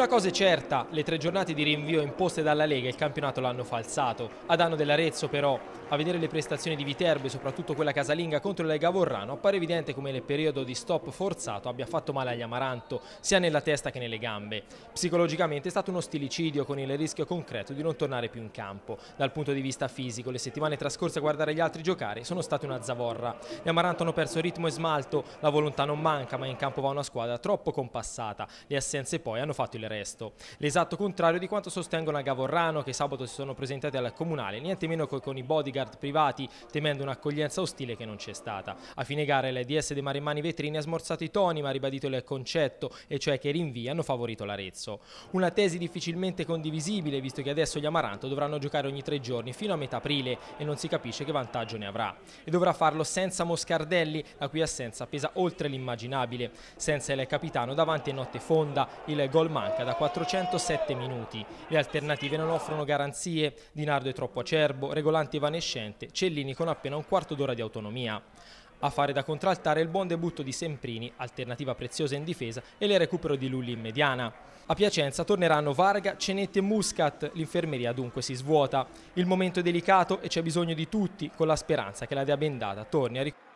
Una cosa è certa, le tre giornate di rinvio imposte dalla Lega il campionato l'hanno falsato. A danno dell'Arezzo però, a vedere le prestazioni di Viterbo e soprattutto quella casalinga contro la Lega Vorrano, appare evidente come il periodo di stop forzato abbia fatto male agli Amaranto, sia nella testa che nelle gambe. Psicologicamente è stato uno stilicidio con il rischio concreto di non tornare più in campo. Dal punto di vista fisico, le settimane trascorse a guardare gli altri giocare sono state una zavorra. Gli Amaranto hanno perso ritmo e smalto, la volontà non manca ma in campo va una squadra troppo compassata. Le assenze poi hanno fatto il resto. L'esatto contrario di quanto sostengono a Gavorrano che sabato si sono presentati al comunale, niente meno che con i bodyguard privati, temendo un'accoglienza ostile che non c'è stata. A fine gara l'AIDS dei Maremmani Vetrini ha smorzato i toni ma ha ribadito il concetto, e cioè che i rinvii hanno favorito l'Arezzo. Una tesi difficilmente condivisibile visto che adesso gli Amaranto dovranno giocare ogni tre giorni fino a metà aprile e non si capisce che vantaggio ne avrà. E dovrà farlo senza Moscardelli, la cui assenza pesa oltre l'immaginabile. Senza il capitano davanti è notte fonda, il gol manca Casablanca da 407 minuti. Le alternative non offrono garanzie, Di Nardo è troppo acerbo, regolante evanescente, Cellini con appena un quarto d'ora di autonomia. A fare da contraltare il buon debutto di Semprini, alternativa preziosa in difesa, e le recupero di Lulli in mediana. A Piacenza torneranno Varga, Cenetti e Muscat, l'infermeria dunque si svuota. Il momento è delicato e c'è bisogno di tutti, con la speranza che la dea bendata torni a ricordare.